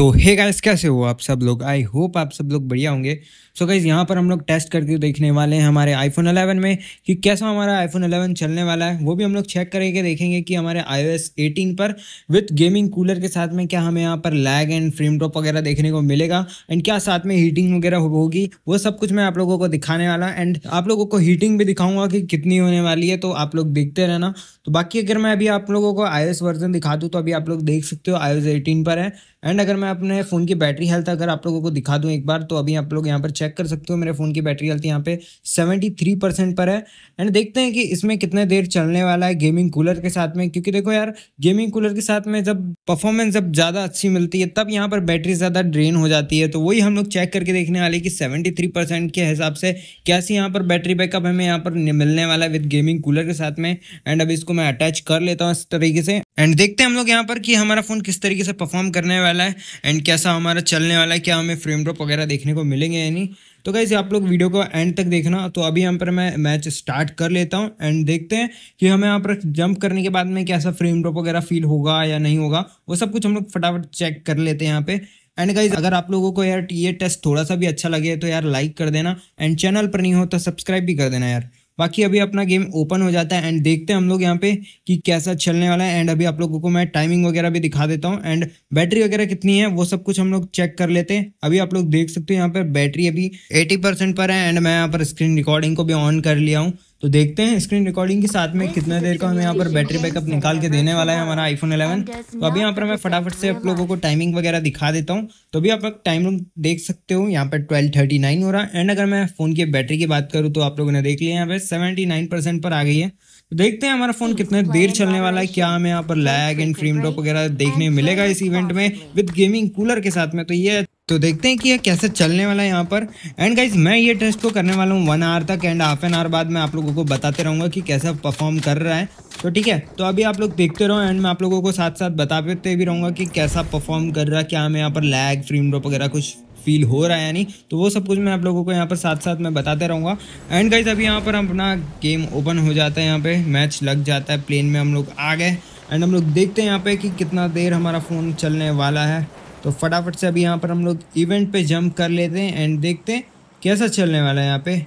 सो hey guys कैसे हो आप सब लोग आई होप आप सब लोग बढ़िया होंगे सो गाइस यहाँ पर हम लोग टेस्ट करके देखने वाले हैं हमारे आईफोन 11 में कि कैसा हमारा आईफोन 11 चलने वाला है वो भी हम लोग चेक करके देखेंगे कि हमारे एस 18 पर विथ गेमिंग कूलर के साथ में क्या हमें यहाँ पर लैग एंड फ्रेम ड्रॉप वगैरह देखने को मिलेगा एंड क्या साथ में हीटिंग वगैरह होगी वो सब कुछ मैं आप लोगों को दिखाने वाला एंड आप लोगों को हीटिंग भी दिखाऊंगा कि कितनी होने वाली है तो आप लोग देखते रहना तो बाकी अगर मैं अभी आप लोगों को आई वर्जन दिखा दूँ तो अभी आप लोग देख सकते हो आई एटीन पर है एंड अगर मैं अपने फ़ोन की बैटरी हेल्थ अगर आप लोगों को दिखा दूँ एक बार तो अभी आप लोग यहाँ पर चेक कर सकते हो मेरे फ़ोन की बैटरी हेल्थ यहाँ पे सेवेंटी थ्री परसेंट पर है एंड देखते हैं कि इसमें कितने देर चलने वाला है गेमिंग कूलर के साथ में क्योंकि देखो यार गेमिंग कूलर के साथ में जब परफॉर्मेंस जब ज़्यादा अच्छी मिलती है तब यहाँ पर बैटरी ज़्यादा ड्रेन हो जाती है तो वही हम लोग चेक करके देखने वाले कि सेवेंटी थ्री परसेंट के हिसाब से कैसी यहाँ पर बैटरी बैकअप हमें यहाँ पर मिलने वाला है विद गेमिंग कूलर के साथ में एंड अब इसको मैं अटैच कर लेता हूँ इस तरीके से एंड देखते हैं हम लोग यहाँ पर कि हमारा फ़ोन किस तरीके से परफॉर्म करने वाला है एंड कैसा हमारा चलने वाला है क्या हमें फ्रेम ड्रॉप वगैरह देखने को मिलेंगे या नहीं तो गाइज़ आप लोग वीडियो को एंड तक देखना तो अभी यहाँ पर मैं मैच स्टार्ट कर लेता हूँ एंड देखते हैं कि हमें यहाँ पर जंप करने के बाद में कैसा फ्रेम ड्रॉप वगैरह फील होगा या नहीं होगा वो सब कुछ हम लोग फटाफट चेक कर लेते हैं यहाँ पे एंड गाइज अगर आप लोगों को यार ये टेस्ट थोड़ा सा भी अच्छा लगे तो यार लाइक कर देना एंड चैनल पर नहीं हो तो सब्सक्राइब भी कर देना यार बाकी अभी अपना गेम ओपन हो जाता है एंड देखते हैं हम लोग यहाँ पे कि कैसा चलने वाला है एंड अभी आप लोगों को मैं टाइमिंग वगैरह भी दिखा देता हूँ एंड बैटरी वगैरह कितनी है वो सब कुछ हम लोग चेक कर लेते हैं अभी आप लोग देख सकते हो यहाँ पर बैटरी अभी एटी पर है एंड मैं यहाँ पर स्क्रीन रिकॉर्डिंग को भी ऑन कर लिया हूँ तो देखते हैं स्क्रीन रिकॉर्डिंग के साथ में कितना देर का हमें यहाँ पर बैटरी बैकअप निकाल के देने वाला है हमारा आईफोन 11 तो अभी यहाँ पर मैं फटाफट से आप लोगों को टाइमिंग वगैरह दिखा देता हूँ तो अभी आप लोग टाइम देख सकते हो यहाँ पर 12:39 हो रहा है एंड अगर मैं फ़ोन की बैटरी की बात करूँ तो आप लोगों ने देख लिया यहाँ पर सेवेंटी पर आ गई है तो देखते हैं हमारा फ़ोन कितने देर चलने वाला है क्या हमें यहाँ पर लैग एंड फ्रीम ड्रॉप वगैरह देखने मिलेगा इस इवेंट में विद गेमिंग कूलर के साथ में तो ये तो देखते हैं कि यह कैसे चलने वाला है यहाँ पर एंड गाइज मैं ये टेस्ट को करने वाला हूँ वन आवर तक एंड हाफ एन आवर बाद मैं आप लोगों को बताते रहूँगा कि कैसा परफॉर्म कर रहा है तो ठीक है तो अभी आप लोग देखते रहो एंड मैं आप लोगों को साथ साथ बताते भी रहूँगा कि कैसा परफॉर्म कर रहा है क्या हमें यहाँ पर लैग फ्रीम ड्रॉप वगैरह कुछ फील हो रहा है यानी तो वो सब कुछ मैं आप लोगों को यहाँ पर साथ साथ मैं बताते रहूँगा एंड गाइज अभी यहाँ पर अपना गेम ओपन हो जाता है यहाँ पर मैच लग जाता है प्लेन में हम लोग आ गए एंड हम लोग देखते हैं यहाँ पे कि कितना देर हमारा फ़ोन चलने वाला है तो फटाफट से अभी यहाँ पर हम लोग इवेंट पे जंप कर लेते हैं एंड देखते हैं कैसा चलने वाला है यहाँ पे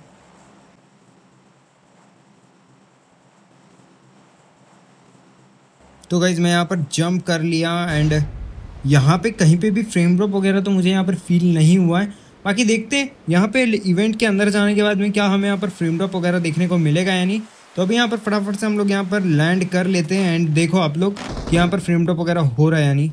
तो गाइज मैं यहाँ पर जंप कर लिया एंड यहाँ पे कहीं पे भी फ्रेम ड्रॉप वगैरह तो मुझे यहाँ पर फील नहीं हुआ है बाकी देखते हैं यहाँ पे इवेंट के अंदर जाने के बाद में क्या हमें यहाँ पर फ्रेम ड्रॉप वगैरह देखने को मिलेगा यानी तो अभी यहाँ पर फटाफट से हम लोग यहाँ पर लैंड कर लेते हैं एंड देखो आप लोग कि यहाँ पर फ्रेम ड्रॉप वगैरह हो रहा है यानी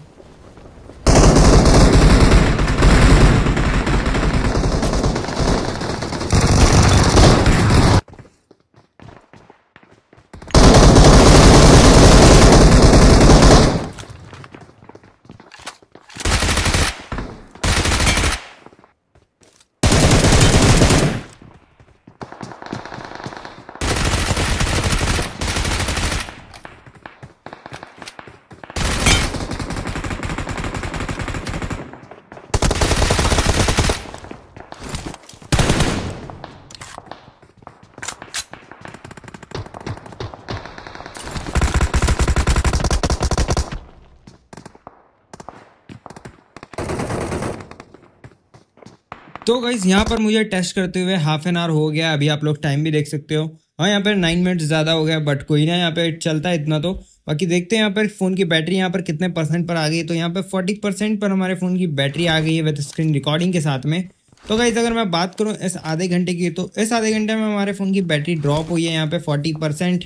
तो गाइज यहाँ पर मुझे टेस्ट करते हुए हाफ एन आवर हो गया अभी आप लोग टाइम भी देख सकते हो हाँ यहाँ पर नाइन मिनट्स ज़्यादा हो गया बट कोई ना यहाँ पे चलता है इतना तो बाकी देखते हैं यहाँ पर फ़ोन की बैटरी यहाँ पर कितने परसेंट पर आ गई तो यहाँ पर फोर्टी परसेंट पर हमारे फ़ोन की बैटरी आ गई है विद स्क्रीन रिकॉर्डिंग के साथ में तो गाइज़ अगर मैं बात करूँ इस आधे घंटे की तो इस आधे घंटे में हमारे फ़ोन की बैटरी ड्रॉप हुई है यहाँ पर फोर्टी परसेंट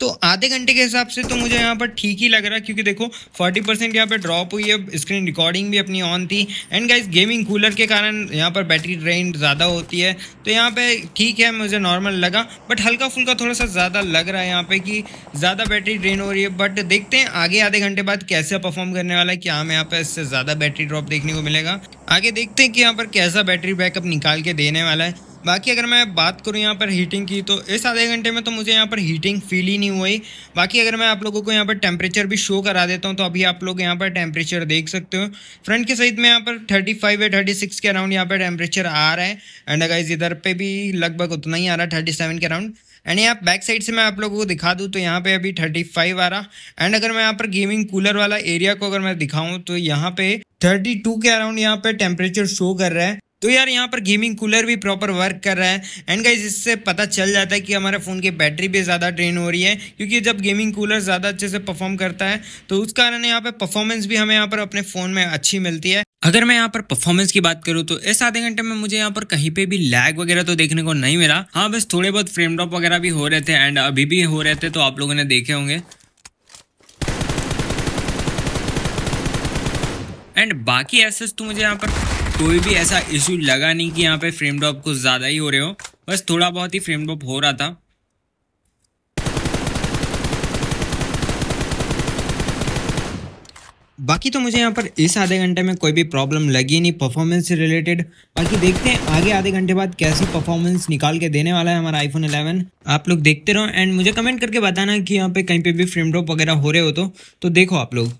तो आधे घंटे के हिसाब से तो मुझे यहाँ पर ठीक ही लग रहा है क्योंकि देखो 40 परसेंट यहाँ पर ड्रॉप हुई है स्क्रीन रिकॉर्डिंग भी अपनी ऑन थी एंड गाइज गेमिंग कूलर के कारण यहाँ पर बैटरी ड्रेन ज़्यादा होती है तो यहाँ पे ठीक है मुझे नॉर्मल लगा बट हल्का फुल्का थोड़ा सा ज़्यादा लग रहा है यहाँ पर कि ज़्यादा बैटरी ड्रेन हो रही है बट देखते हैं आगे आधे घंटे बाद कैसे परफॉर्म करने वाला है क्या हमें हाँ, यहाँ पर इससे ज़्यादा बैटरी ड्रॉप देखने को मिलेगा आगे देखते हैं कि यहाँ पर कैसा बैटरी बैकअप निकाल के देने वाला है बाकी अगर मैं बात करूँ यहाँ पर हीटिंग की तो इस आधे घंटे में तो मुझे यहाँ पर हीटिंग फील ही नहीं हुई बाकी अगर मैं आप लोगों को यहाँ पर टेम्परेचर भी शो करा देता हूँ तो अभी आप लोग यहाँ पर टेम्परेचर देख सकते हो फ्रंट के साइड में यहाँ पर थर्टी फाइव या थर्टी सिक्स के अराउंड यहाँ पर टेम्परेचर आ रहा है एंड अगर इधर पर भी लगभग उतना ही आ रहा है थर्टी सेवन के अराउंड एंड यहाँ बैक साइड से मैं आप लोगों को दिखा दूँ तो यहाँ पे अभी थर्टी फाइव आ रहा एंड अगर मैं यहाँ पर गेमिंग कूलर वाला एरिया को अगर मैं दिखाऊँ तो यहाँ पे थर्टी टू के अराउंड यहाँ पे टेम्परेचर शो कर रहा है तो यार यहाँ पर गेमिंग कूलर भी प्रॉपर वर्क कर रहा है एंड गाइज इससे पता चल जाता है कि हमारे फ़ोन की बैटरी भी ज़्यादा ड्रेन हो रही है क्योंकि जब गेमिंग कूलर ज़्यादा अच्छे से परफॉर्म करता है तो उस कारण यहाँ पर परफॉर्मेंस भी हमें यहाँ पर अपने फ़ोन में अच्छी मिलती है अगर मैं यहाँ पर परफॉर्मेंस की बात करूँ तो इस आधे घंटे में मुझे यहाँ पर कहीं पे भी लैग वगैरह तो देखने को नहीं मिला हाँ बस थोड़े बहुत फ्रेम ड्रॉप वगैरह भी हो रहे थे एंड अभी भी हो रहे थे तो आप लोगों ने देखे होंगे एंड बाकी एसेस तो मुझे यहाँ पर कोई भी ऐसा इशू लगा नहीं कि यहाँ पे फ्रेम ड्रॉप कुछ ज़्यादा ही हो रहे हो बस थोड़ा बहुत ही फ्रेम ड्रॉप हो रहा था बाकी तो मुझे यहाँ पर इस आधे घंटे में कोई भी प्रॉब्लम लगी नहीं परफॉर्मेंस से रिलेटेड बाकी देखते हैं आगे आधे घंटे बाद कैसी परफॉर्मेंस निकाल के देने वाला है हमारा आईफोन 11 आप लोग देखते रहो एंड मुझे कमेंट करके बताना कि यहाँ पे कहीं पे भी फ्रेम ड्रॉप वगैरह हो रहे हो तो, तो देखो आप लोग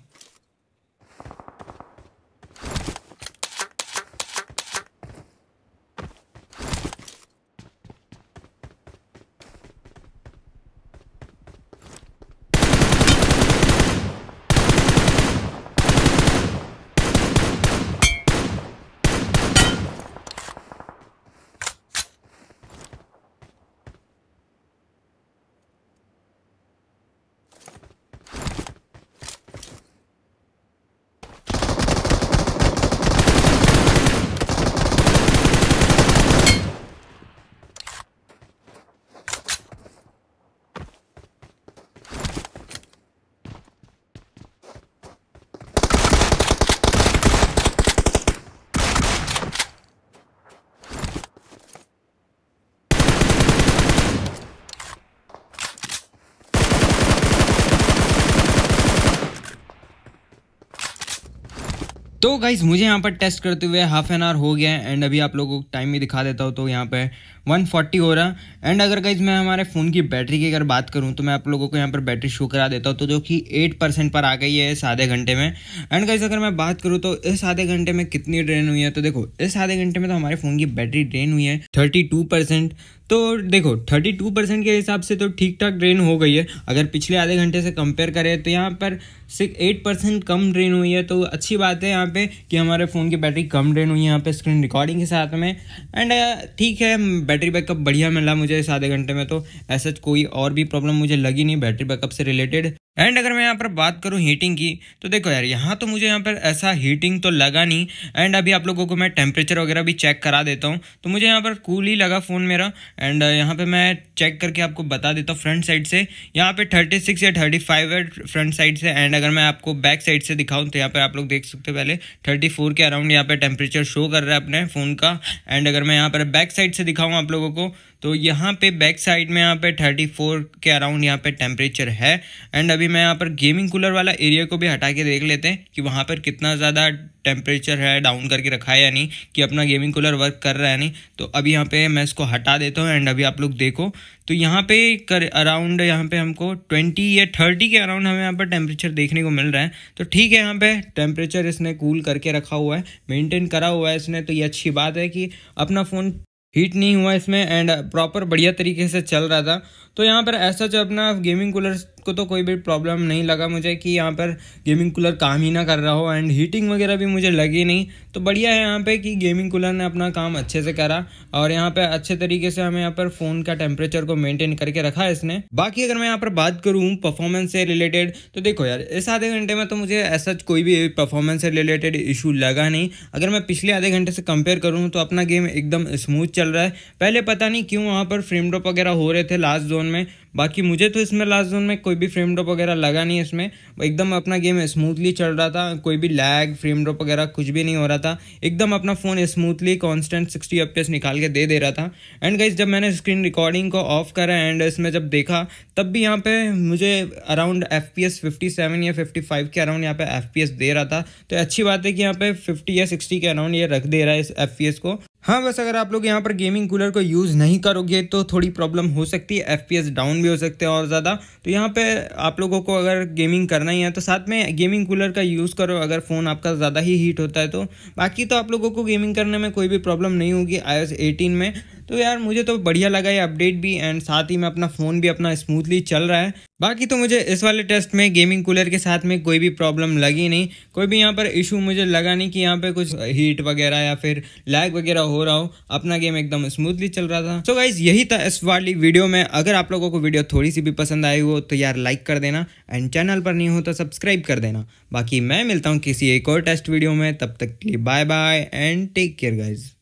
तो गाइज मुझे यहाँ पर टेस्ट करते हुए हाफ एन आवर हो गया है एंड अभी आप लोगों को टाइम भी दिखा देता हूँ तो यहाँ पे 140 हो रहा एंड अगर गाइज मैं हमारे फ़ोन की बैटरी की अगर बात करूँ तो मैं आप लोगों को यहाँ पर बैटरी शो करा देता हूँ तो जो कि 8 परसेंट पर आ गई है इस आधे घंटे में एंड गाइज अगर मैं बात करूँ तो इस आधे घंटे में कितनी ड्रेन हुई है तो देखो इस आधे घंटे में तो हमारे फ़ोन की बैटरी ड्रेन हुई है थर्टी तो देखो 32 परसेंट के हिसाब से तो ठीक ठाक ड्रेन हो गई है अगर पिछले आधे घंटे से कंपेयर करें तो यहाँ पर सिर्फ एट परसेंट कम ड्रेन हुई है तो अच्छी बात है यहाँ पे कि हमारे फ़ोन की बैटरी कम ड्रेन हुई है यहाँ पे स्क्रीन रिकॉर्डिंग के साथ में एंड uh, ठीक है बैटरी बैकअप बढ़िया मिला मुझे इस आधे घंटे में तो ऐसा कोई और भी प्रॉब्लम मुझे लगी नहीं बैटरी बैकअप से रिलेटेड एंड अगर मैं यहाँ पर बात करूँ हीटिंग की तो देखो यार यहाँ तो मुझे यहाँ पर ऐसा हीटिंग तो लगा नहीं एंड अभी आप लोगों को मैं टेम्परेचर वगैरह भी चेक करा देता हूँ तो मुझे यहाँ पर कूल ही लगा फ़ोन मेरा एंड uh, यहाँ पे मैं चेक करके आपको बता देता हूँ फ्रंट साइड से यहाँ पे 36 या 35 है फ्रंट साइड से एंड अगर मैं आपको बैक साइड से दिखाऊँ तो यहाँ पर आप लोग देख सकते हो पहले फोर के अराउंड यहाँ पर टेम्परेचर शो कर रहा है अपने फ़ोन का एंड अगर मैं यहाँ पर बैक साइड से दिखाऊँ आप लोगों को तो यहाँ पे बैक साइड में यहाँ पे 34 के अराउंड यहाँ पे टेम्परेचर है एंड अभी मैं यहाँ पर गेमिंग कूलर वाला एरिया को भी हटा के देख लेते हैं कि वहाँ पर कितना ज़्यादा टेम्परेचर है डाउन करके रखा है या नहीं कि अपना गेमिंग कूलर वर्क कर रहा है नहीं तो अभी यहाँ पे मैं इसको हटा देता हूँ एंड अभी आप लोग देखो तो यहाँ पे कर अराउंड यहाँ पे हमको ट्वेंटी या थर्टी के अराउंड हमें यहाँ पर टेम्परेचर देखने को मिल रहा है तो ठीक है यहाँ पे टेम्परेचर इसने कूल करके रखा हुआ है मेनटेन करा हुआ है इसने तो ये अच्छी बात है कि अपना फ़ोन हीट नहीं हुआ इसमें एंड प्रॉपर बढ़िया तरीके से चल रहा था तो यहाँ पर ऐसा जो अपना गेमिंग कूलर को तो कोई भी प्रॉब्लम नहीं लगा मुझे कि यहाँ पर गेमिंग कूलर काम ही ना कर रहा हो एंड हीटिंग वगैरह भी मुझे लगी नहीं तो बढ़िया है यहाँ पे कि गेमिंग कूलर ने अपना काम अच्छे से करा और यहाँ पे अच्छे तरीके से हमें यहाँ पर फ़ोन का टेम्परेचर को मेंटेन करके रखा इसने बाकी अगर मैं यहाँ पर बात करूँ परफॉर्मेंस से रिलेटेड तो देखो यार इस आधे घंटे में तो मुझे ऐसा कोई भी परफॉर्मेंस से रिलेटेड इशू लगा नहीं अगर मैं पिछले आधे घंटे से कंपेयर करूँ तो अपना गेम एकदम स्मूथ चल रहा है पहले पता नहीं क्यों वहाँ पर फ्रेम ड्रॉप वगैरह हो रहे थे लास्ट जोन जोन में बाकी मुझे तो इसमें लास्ट जोन में कोई भी फ्रेम ड्रॉप वगैरह लगा नहीं इसमें एकदम अपना गेम स्मूथली चल रहा था कोई भी लैग फ्रेम ड्रॉप वगैरह कुछ भी नहीं हो रहा था एकदम अपना phone smoothly constant sixty F निकाल के दे दे रहा था एंड गाइज जब मैंने स्क्रीन रिकॉर्डिंग को ऑफ करा एंड इसमें जब देखा तब भी यहाँ पे मुझे around F P S fifty seven या फिफ्टी फाइव के अराउंड यहाँ पे एफ पी एस दे रहा था तो अच्छी बात है कि यहाँ पे फिफ्टी या सिक्सटी के अराउंड ये रख दे रहा है इस एफ को हाँ बस अगर आप लोग यहाँ पर गेमिंग कूलर को यूज़ नहीं करोगे तो थोड़ी प्रॉब्लम हो सकती है एफ डाउन भी हो सकते हैं और ज़्यादा तो यहाँ पे आप लोगों को अगर गेमिंग करना ही है तो साथ में गेमिंग कूलर का यूज़ करो अगर फ़ोन आपका ज़्यादा ही हीट होता है तो बाकी तो आप लोगों को गेमिंग करने में कोई भी प्रॉब्लम नहीं होगी आई एटीन में तो यार मुझे तो बढ़िया लगा ये अपडेट भी एंड साथ ही में अपना फ़ोन भी अपना स्मूथली चल रहा है बाकी तो मुझे इस वाले टेस्ट में गेमिंग कूलर के साथ में कोई भी प्रॉब्लम लगी नहीं कोई भी यहाँ पर इशू मुझे लगा नहीं कि यहाँ पे कुछ हीट वगैरह या फिर लैग वगैरह हो रहा हो अपना गेम एकदम स्मूथली चल रहा था सो so गाइज यही था इस वाली वीडियो में अगर आप लोगों को वीडियो थोड़ी सी भी पसंद आई हो तो यार लाइक कर देना एंड चैनल पर नहीं हो तो सब्सक्राइब कर देना बाकी मैं मिलता हूँ किसी एक और टेस्ट वीडियो में तब तक के लिए bye bye and take care guys